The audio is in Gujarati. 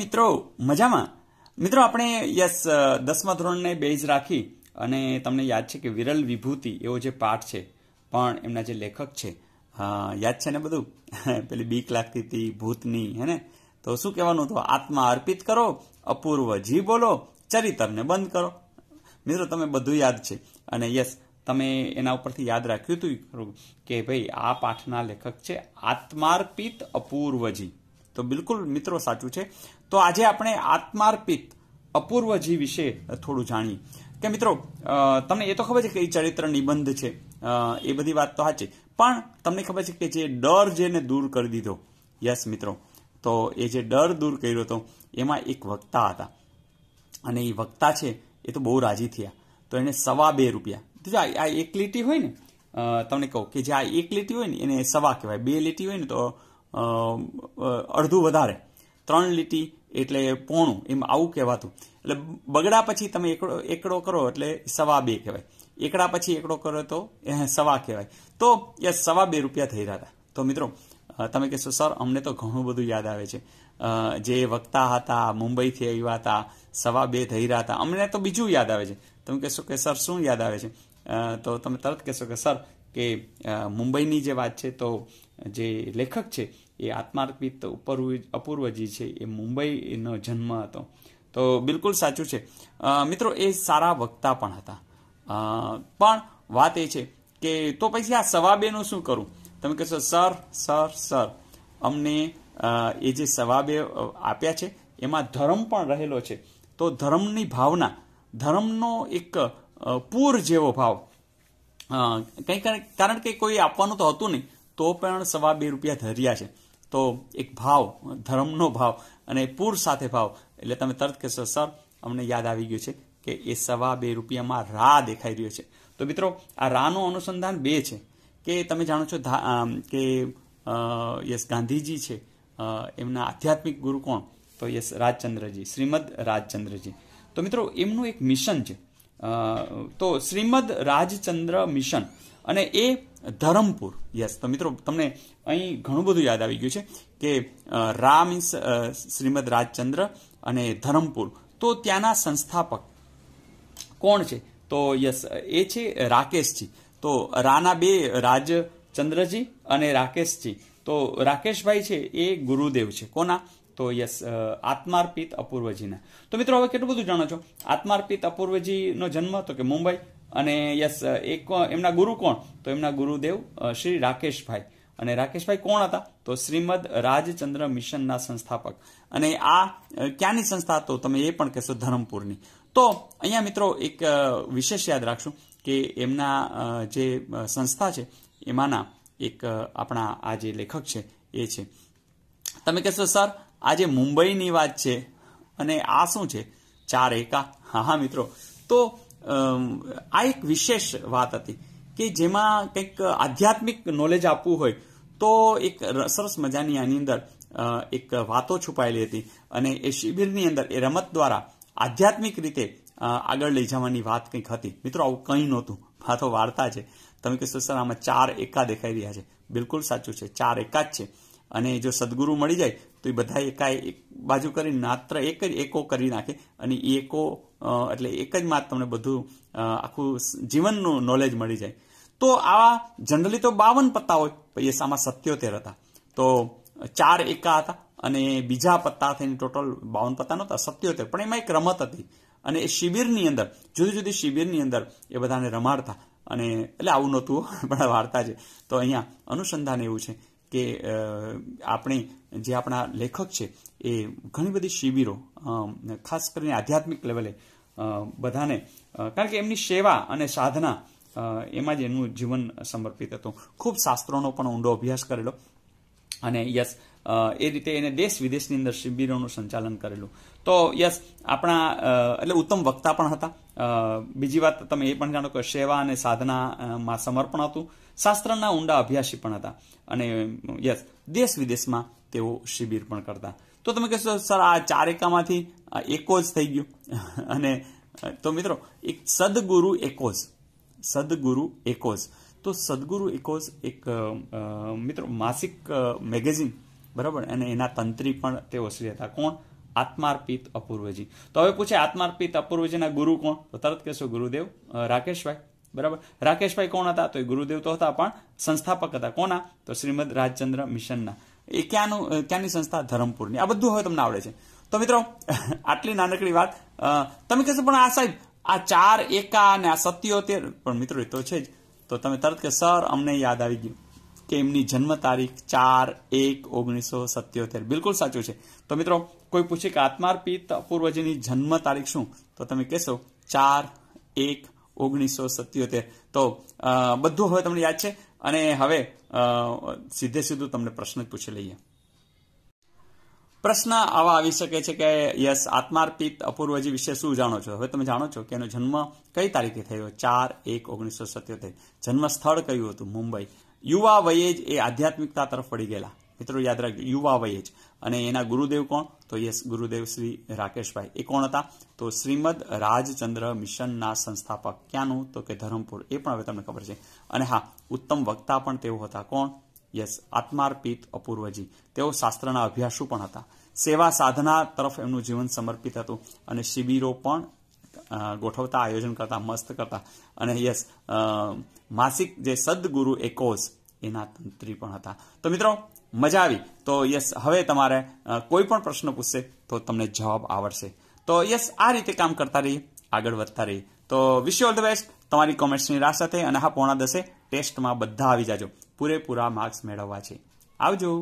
મિત્રો મજામાં મિત્રો આપણે યસ દસમા ધોરણને બેઝ રાખી અને તમને યાદ છે કે વિરલ વિભૂતિ એવો જે પાઠ છે પણ એમના જે લેખક છે યાદ છે ને બધું પેલી બીક લાગતી હતી ભૂતની હે ને તો શું કહેવાનું હતું આત્મા અર્પિત કરો અપૂર્વ જી બોલો ચરિતરને બંધ કરો મિત્રો તમે બધું યાદ છે અને યસ તમે એના ઉપરથી યાદ રાખ્યું હતું કે ભાઈ આ પાઠના લેખક છે આત્માર્પિત અપૂર્વજી તો બિલકુલ મિત્રો સાચું છે તો આજે આપણે આત્માર્પિત અપૂર્વજી વિશે થોડું જાણીએ કે મિત્રો તમને એ તો ખબર છે કે એ ચરિત્ર નિબંધ છે એ બધી વાત તો સાચી પણ તમને ખબર છે કે જે ડર જેને દૂર કરી દીધો યસ મિત્રો તો એ જે ડર દૂર કર્યો હતો એમાં એક વક્તા હતા અને એ વક્તા છે એ તો બહુ રાજી થયા તો એને સવા બે રૂપિયા જો આ એક લીટી હોય ને તમને કહું કે જે આ એક લીટી હોય ને એને સવા કહેવાય બે લીટી હોય ને તો અડધું વધારે ત્રણ લીટી એટલે પોણું એમ આવું કહેવાતું એટલે બગડા પછી તમે એકડો એકડો કરો એટલે સવા બે કહેવાય એકડા પછી એકડો કરો તો સવા કહેવાય તો એ સવા બે રૂપિયા થઈ રહ્યા હતા તો મિત્રો તમે કહેશો સર અમને તો ઘણું બધું યાદ આવે છે જે વક્તા હતા મુંબઈથી આવ્યા હતા સવા બે થઈ રહ્યા હતા અમને તો બીજું યાદ આવે છે તમે કહેશો કે સર શું યાદ આવે છે તો તમે તરત કહેશો કે સર કે મુંબઈની જે વાત છે તો જે લેખક છે એ આત્માર્પિત અપૂર્વ અપૂર્વજી છે એ મુંબઈનો જન્મ હતો તો બિલકુલ સાચું છે મિત્રો એ સારા વક્તા પણ હતા પણ વાત એ છે કે તો પછી આ સવાબેનું શું કરું તમે કહેશો સર સર સર અમને એ જે સવાબે આપ્યા છે એમાં ધર્મ પણ રહેલો છે તો ધર્મની ભાવના ધર્મનો એક પૂર જેવો ભાવ કંઈ કારણ કે કોઈ આપવાનું તો હતું નહીં તો પણ સવા બે રૂપિયા ધર્યા છે તો એક ભાવ ધર્મનો ભાવ અને પૂર સાથે ભાવ એટલે તમે તરત કહેશો સર અમને યાદ આવી ગયું છે કે એ સવા બે રૂપિયામાં રા દેખાઈ રહ્યો છે તો મિત્રો આ રાનું અનુસંધાન બે છે કે તમે જાણો છો કે યસ ગાંધીજી છે એમના આધ્યાત્મિક ગુરુ કોણ તો યસ રાજચંદ્રજી શ્રીમદ રાજચંદ્રજી તો મિત્રો એમનું એક મિશન છે તો શ્રીમદ રાજચંદ્ર મિશન અને એ ધરમપુર યસ તો મિત્રો તમને અહીં ઘણું બધું યાદ આવી ગયું છે કે રા મીન્સ શ્રીમદ રાજચંદ્ર અને ધરમપુર તો ત્યાંના સંસ્થાપક કોણ છે તો યસ એ છે રાકેશજી તો રાના બે રાજચંદ્રજી અને રાકેશજી તો રાકેશભાઈ છે એ ગુરુદેવ છે કોના તો યસ આત્માર્પિત અપૂર્વજીના તો મિત્રો હવે કેટલું બધું જાણો છો આત્માર્પિત અપૂર્વજીનો જન્મ તો કે મુંબઈ અને યસ એક એમના ગુરુ કોણ તો એમના ગુરુદેવ શ્રી રાકેશભાઈ અને રાકેશભાઈ કોણ હતા તો શ્રીમદ રાજચંદ્ર મિશનના સંસ્થાપક અને આ ક્યાંની સંસ્થા તો તમે એ પણ કહેશો ધરમપુરની તો અહીંયા મિત્રો એક વિશેષ યાદ રાખશું કે એમના જે સંસ્થા છે એમાંના એક આપણા આ જે લેખક છે એ છે તમે કહેશો સર આજે મુંબઈની વાત છે અને આ શું છે ચાર એકા હા હા મિત્રો તો આ એક વિશેષ વાત હતી કે જેમાં કંઈક આધ્યાત્મિક નોલેજ આપવું હોય તો એક સરસ મજાની આની અંદર એક વાતો છુપાયેલી હતી અને એ શિબિરની અંદર એ રમત દ્વારા આધ્યાત્મિક રીતે આગળ લઈ જવાની વાત કંઈક હતી મિત્રો આવું કંઈ નહોતું આ તો વાર્તા છે તમે કહેશો સર આમાં ચાર એકા દેખાઈ રહ્યા છે બિલકુલ સાચું છે ચાર એકા જ છે અને જો સદગુરુ મળી જાય તો એ બધા એકાએ એક બાજુ કરી માત્ર એક જ એકો કરી નાખે અને એકો એટલે એક જ માત તમને બધું આખું જીવનનું નોલેજ મળી જાય તો આવા જનરલી તો બાવન પત્તા હોય એ સામા સત્યોતેર હતા તો ચાર એકા હતા અને બીજા પત્તા થઈને ટોટલ બાવન પત્તા નહોતા સત્યોતેર પણ એમાં એક રમત હતી અને એ શિબિરની અંદર જુદી જુદી શિબિરની અંદર એ બધાને રમાડતા અને એટલે આવું નહોતું પણ વાર્તા છે તો અહીંયા અનુસંધાન એવું છે કે આપણે જે આપણા લેખક છે એ ઘણી બધી શિબિરો ખાસ કરીને આધ્યાત્મિક લેવલે બધાને કારણ કે એમની સેવા અને સાધના એમાં જ એનું જીવન સમર્પિત હતું ખૂબ શાસ્ત્રોનો પણ ઊંડો અભ્યાસ કરેલો અને યસ એ રીતે એને દેશ વિદેશની અંદર શિબિરોનું સંચાલન કરેલું તો યસ આપણા એટલે ઉત્તમ વક્તા પણ હતા બીજી વાત તમે એ પણ જાણો કે સેવા અને સાધનામાં સમર્પણ હતું શાસ્ત્રના ઊંડા અભ્યાસી પણ હતા અને યસ દેશ વિદેશમાં તેઓ શિબિર પણ કરતા તો તમે કહેશો સર આ ચારેકામાંથી એકો જ થઈ ગયું અને તો મિત્રો એક સદગુરુ એકો જ સદગુરુ એકો જ તો સદગુરુ એકોઝ એક મિત્રો માસિક મેગેઝિન બરાબર અને એના તંત્રી પણ તેઓ ઓસરી હતા કોણ આત્માર્પિત અપૂર્વજી તો હવે પૂછે આત્માર્પિત અપૂર્વજીના ગુરુ કોણ તો તરત કહેશો ગુરુદેવ રાકેશભાઈ બરાબર રાકેશભાઈ કોણ હતા તો એ ગુરુદેવ તો હતા પણ સંસ્થાપક હતા કોના તો શ્રીમદ રાજચંદ્ર મિશનના એ ક્યાંનું ક્યાંની સંસ્થા ધરમપુરની આ બધું હવે તમને આવડે છે તો મિત્રો આટલી નાનકડી વાત તમે કહેશો પણ આ સાહેબ આ ચાર એકા અને આ સત્યોતેર પણ મિત્રો એ તો છે જ તો તમે તરત કે સર અમને યાદ આવી ગયું કે એમની જન્મ તારીખ ચાર એક ઓગણીસો સત્યોતેર બિલકુલ સાચું છે તો મિત્રો કોઈ પૂછે કે આત્માર્પિત અપૂર્વજીની જન્મ તારીખ શું તો તમે કહેશો ચાર એક ઓગણીસો સત્યોતેર તો બધું હવે તમને યાદ છે અને હવે સીધે સીધું તમને પ્રશ્ન જ પૂછી લઈએ પ્રશ્ન આવા આવી શકે છે કે યસ આત્માર્પિત અપૂર્વજી વિશે શું જાણો છો હવે તમે જાણો છો કે એનો જન્મ કઈ તારીખે થયો ચાર એક ઓગણીસો સત્યોતેર જન્મ સ્થળ કયું હતું મુંબઈ યુવા વયે જ એ આધ્યાત્મિકતા તરફ વળી ગયેલા મિત્રો યાદ રાખજો યુવા વયે જ અને એના ગુરુદેવ કોણ તો યસ ગુરુદેવ શ્રી રાકેશભાઈ એ કોણ હતા તો શ્રીમદ રાજચંદ્ર મિશનના સંસ્થાપક ક્યાંનું તો કે ધરમપુર એ પણ હવે તમને ખબર છે અને હા ઉત્તમ વક્તા પણ તેઓ હતા કોણ યસ આત્માર્પિત અપૂર્વજી તેઓ શાસ્ત્રના અભ્યાસુ પણ હતા સેવા સાધના તરફ એમનું જીવન સમર્પિત હતું અને શિબિરો પણ ગોઠવતા આયોજન કરતા મસ્ત કરતા અને યસ માસિક જે સદગુરુ એકોઝ એના તંત્રી પણ હતા તો મિત્રો મજા આવી તો યસ હવે તમારે કોઈ પણ પ્રશ્ન પૂછશે તો તમને જવાબ આવડશે તો યસ આ રીતે કામ કરતા રહીએ આગળ વધતા રહીએ તો વિશ ઓલ ધ બેસ્ટ તમારી કોમેન્ટ્સની રાહ સાથે અને હા પોણા દસે ટેસ્ટમાં બધા આવી જાજો પૂરેપૂરા માર્ક્સ મેળવવા છે આવજો